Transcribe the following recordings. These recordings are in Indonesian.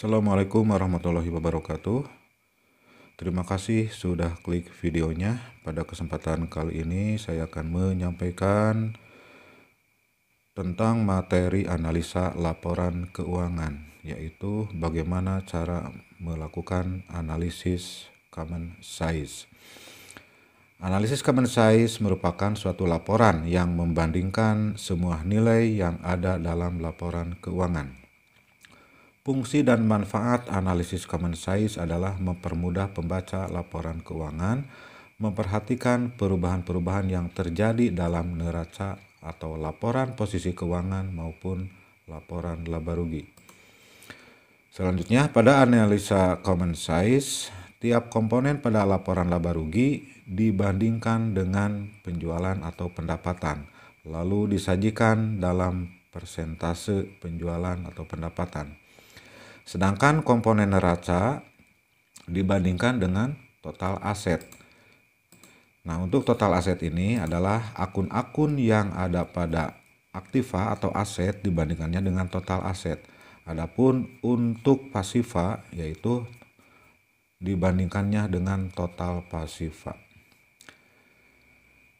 Assalamualaikum warahmatullahi wabarakatuh. Terima kasih sudah klik videonya. Pada kesempatan kali ini saya akan menyampaikan tentang materi analisa laporan keuangan, yaitu bagaimana cara melakukan analisis common size. Analisis common size merupakan suatu laporan yang membandingkan semua nilai yang ada dalam laporan keuangan. Fungsi dan manfaat analisis common size adalah mempermudah pembaca laporan keuangan, memperhatikan perubahan-perubahan yang terjadi dalam neraca atau laporan posisi keuangan maupun laporan laba rugi. Selanjutnya, pada analisa common size, tiap komponen pada laporan laba rugi dibandingkan dengan penjualan atau pendapatan, lalu disajikan dalam persentase penjualan atau pendapatan. Sedangkan komponen neraca dibandingkan dengan total aset. Nah, untuk total aset ini adalah akun-akun yang ada pada aktiva atau aset dibandingkannya dengan total aset. Adapun untuk pasiva yaitu dibandingkannya dengan total pasiva.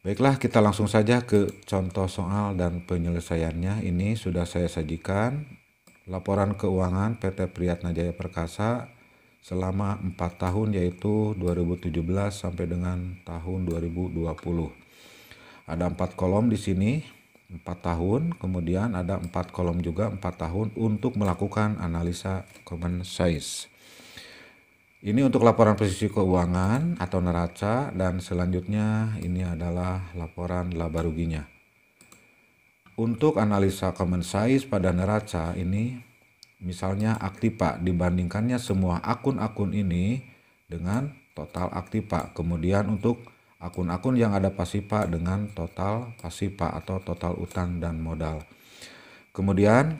Baiklah, kita langsung saja ke contoh soal dan penyelesaiannya. Ini sudah saya sajikan laporan keuangan PT Priyatna Jaya Perkasa selama 4 tahun yaitu 2017 sampai dengan tahun 2020. Ada 4 kolom di sini, 4 tahun, kemudian ada 4 kolom juga 4 tahun untuk melakukan analisa common size. Ini untuk laporan posisi keuangan atau neraca dan selanjutnya ini adalah laporan laba ruginya. Untuk analisa common size pada neraca ini, misalnya aktiva dibandingkannya semua akun-akun ini dengan total aktiva. Kemudian untuk akun-akun yang ada pasiva dengan total pasiva atau total utang dan modal. Kemudian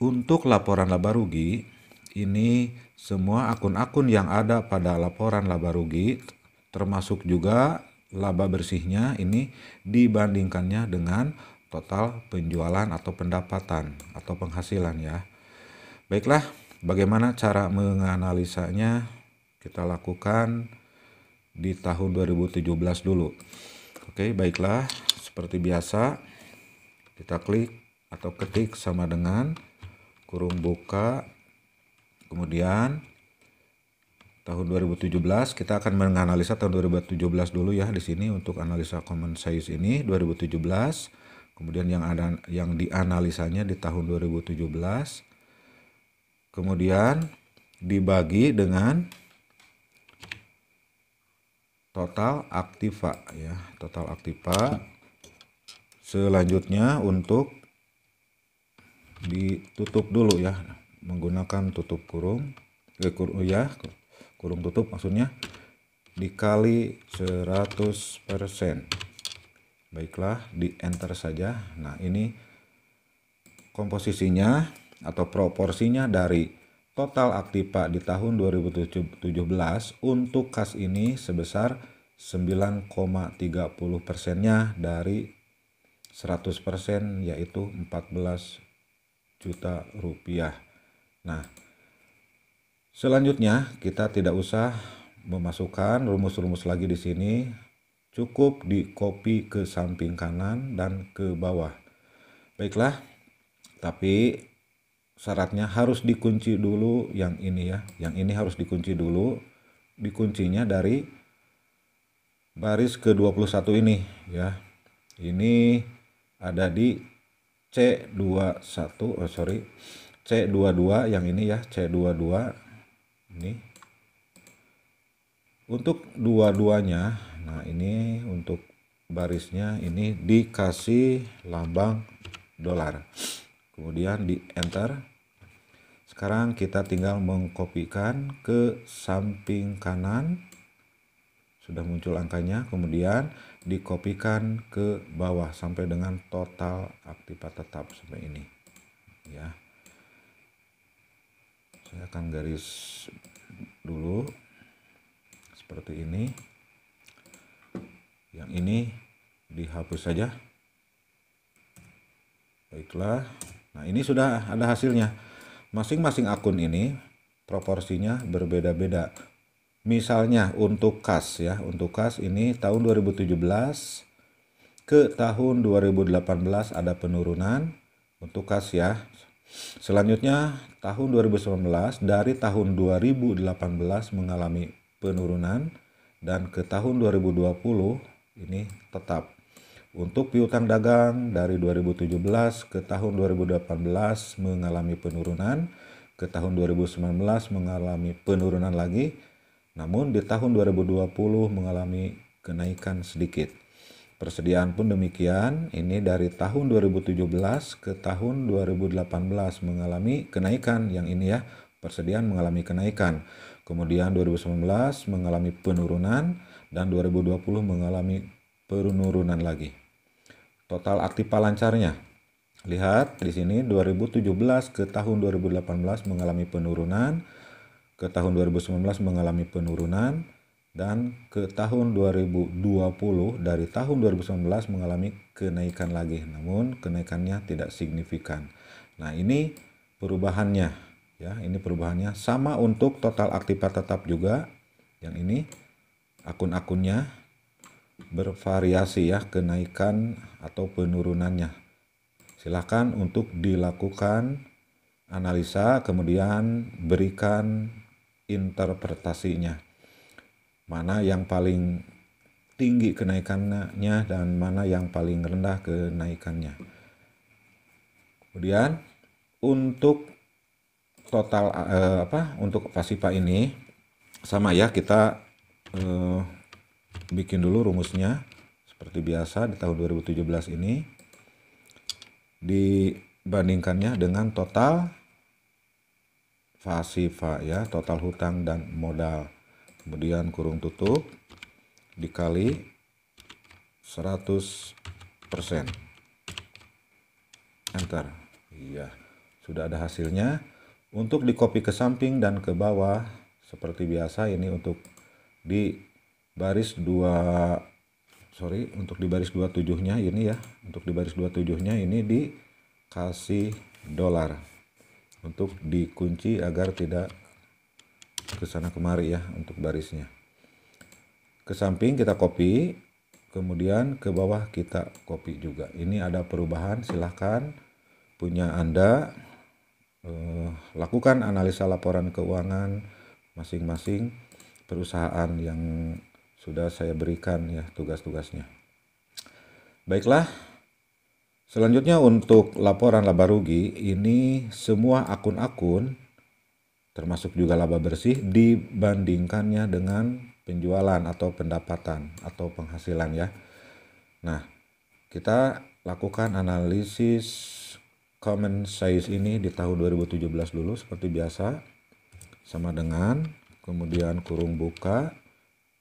untuk laporan laba rugi ini semua akun-akun yang ada pada laporan laba rugi termasuk juga laba bersihnya ini dibandingkannya dengan total penjualan atau pendapatan atau penghasilan ya. Baiklah, bagaimana cara menganalisanya? Kita lakukan di tahun 2017 dulu. Oke, baiklah, seperti biasa kita klik atau ketik sama dengan kurung buka kemudian tahun 2017 kita akan menganalisa tahun 2017 dulu ya di sini untuk analisa common size ini 2017 Kemudian yang ada yang dianalisanya di tahun 2017. Kemudian dibagi dengan total aktiva ya, total aktiva. Selanjutnya untuk ditutup dulu ya menggunakan tutup kurung eh, kur, oh, ya kurung tutup maksudnya dikali 100% persen baiklah di enter saja nah ini komposisinya atau proporsinya dari total aktiva di tahun 2017 untuk kas ini sebesar 9,30 persennya dari 100 persen yaitu 14 juta rupiah nah selanjutnya kita tidak usah memasukkan rumus-rumus lagi di sini cukup di copy ke samping kanan dan ke bawah. Baiklah, tapi syaratnya harus dikunci dulu yang ini ya. Yang ini harus dikunci dulu. Dikuncinya dari baris ke-21 ini ya. Ini ada di C21, oh sorry, C22 yang ini ya, C22 ini. Untuk dua-duanya nah ini untuk barisnya ini dikasih lambang dolar kemudian di enter sekarang kita tinggal mengkopikan ke samping kanan sudah muncul angkanya kemudian dikopikan ke bawah sampai dengan total aktiva tetap seperti ini ya saya akan garis dulu seperti ini yang ini dihapus saja baiklah nah ini sudah ada hasilnya masing-masing akun ini proporsinya berbeda-beda misalnya untuk kas ya untuk kas ini tahun 2017 ke tahun 2018 ada penurunan untuk kas ya selanjutnya tahun 2019 dari tahun 2018 mengalami penurunan dan ke tahun 2020 ini tetap. Untuk piutang dagang dari 2017 ke tahun 2018 mengalami penurunan, ke tahun 2019 mengalami penurunan lagi, namun di tahun 2020 mengalami kenaikan sedikit. Persediaan pun demikian, ini dari tahun 2017 ke tahun 2018 mengalami kenaikan yang ini ya, persediaan mengalami kenaikan. Kemudian 2019 mengalami penurunan, dan 2020 mengalami penurunan lagi. Total aktiva lancarnya. Lihat di sini 2017 ke tahun 2018 mengalami penurunan, ke tahun 2019 mengalami penurunan, dan ke tahun 2020 dari tahun 2019 mengalami kenaikan lagi namun kenaikannya tidak signifikan nah ini perubahannya ya ini perubahannya sama untuk total aktiva tetap juga yang ini akun-akunnya bervariasi ya kenaikan atau penurunannya. Silahkan untuk dilakukan analisa kemudian berikan interpretasinya. Mana yang paling tinggi kenaikannya dan mana yang paling rendah kenaikannya. Kemudian untuk total eh, apa untuk Pasipa ini sama ya kita eh, bikin dulu rumusnya seperti biasa di tahun 2017 ini dibandingkannya dengan total fasifa ya total hutang dan modal kemudian kurung tutup dikali 100% enter iya sudah ada hasilnya untuk di copy ke samping dan ke bawah seperti biasa ini untuk di baris 2 sorry untuk di baris 27 nya ini ya untuk di baris 27 nya ini dikasih dolar untuk dikunci agar tidak ke sana kemari ya untuk barisnya ke samping kita copy kemudian ke bawah kita copy juga ini ada perubahan silahkan punya anda eh, lakukan analisa laporan keuangan masing-masing perusahaan yang sudah saya berikan ya tugas-tugasnya. Baiklah, selanjutnya untuk laporan laba rugi ini semua akun-akun termasuk juga laba bersih dibandingkannya dengan penjualan atau pendapatan atau penghasilan ya. Nah, kita lakukan analisis common size ini di tahun 2017 dulu seperti biasa sama dengan kemudian kurung buka,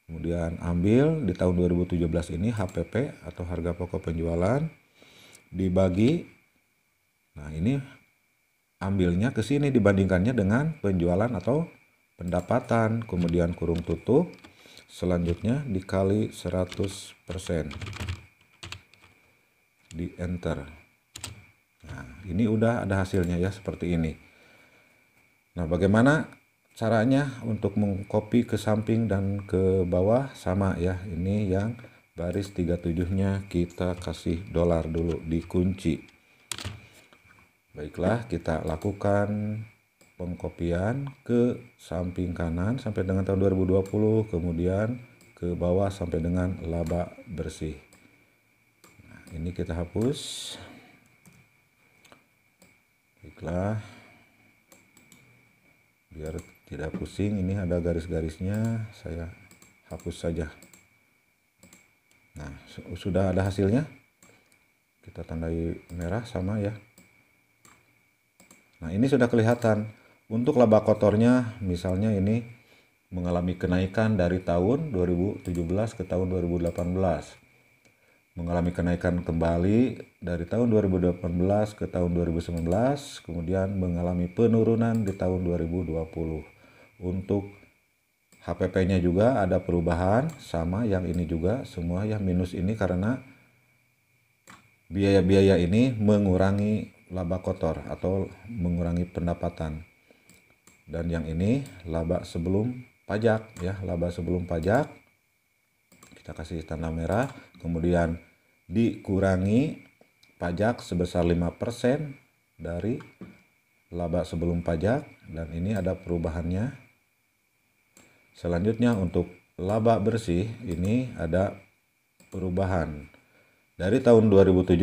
kemudian ambil di tahun 2017 ini HPP atau harga pokok penjualan dibagi. Nah, ini ambilnya ke sini dibandingkannya dengan penjualan atau pendapatan, kemudian kurung tutup, selanjutnya dikali 100% di enter. Nah, ini udah ada hasilnya ya seperti ini. Nah, bagaimana caranya untuk mengcopy ke samping dan ke bawah sama ya ini yang baris 37 nya kita kasih dolar dulu dikunci baiklah kita lakukan pengkopian ke samping kanan sampai dengan tahun 2020 kemudian ke bawah sampai dengan laba bersih nah, ini kita hapus baiklah biar tidak pusing ini ada garis-garisnya saya hapus saja nah sudah ada hasilnya kita tandai merah sama ya nah ini sudah kelihatan untuk laba kotornya misalnya ini mengalami kenaikan dari tahun 2017 ke tahun 2018 mengalami kenaikan kembali dari tahun 2018 ke tahun 2019 kemudian mengalami penurunan di tahun 2020 untuk HPP-nya juga ada perubahan sama yang ini juga semua ya minus ini karena biaya-biaya ini mengurangi laba kotor atau mengurangi pendapatan dan yang ini laba sebelum pajak ya laba sebelum pajak kita kasih tanda merah kemudian dikurangi pajak sebesar 5% dari laba sebelum pajak dan ini ada perubahannya Selanjutnya untuk laba bersih ini ada perubahan. Dari tahun 2017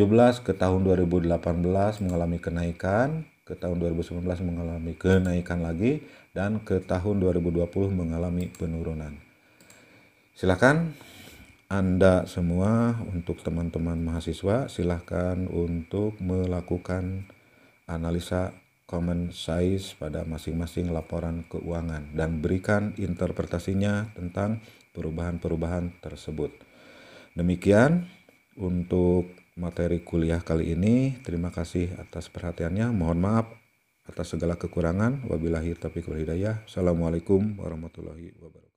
ke tahun 2018 mengalami kenaikan, ke tahun 2019 mengalami kenaikan lagi, dan ke tahun 2020 mengalami penurunan. Silahkan Anda semua untuk teman-teman mahasiswa silahkan untuk melakukan analisa common size pada masing-masing laporan keuangan dan berikan interpretasinya tentang perubahan-perubahan tersebut. Demikian untuk materi kuliah kali ini. Terima kasih atas perhatiannya. Mohon maaf atas segala kekurangan. Wabillahi taufiq wal hidayah. Assalamualaikum warahmatullahi wabarakatuh.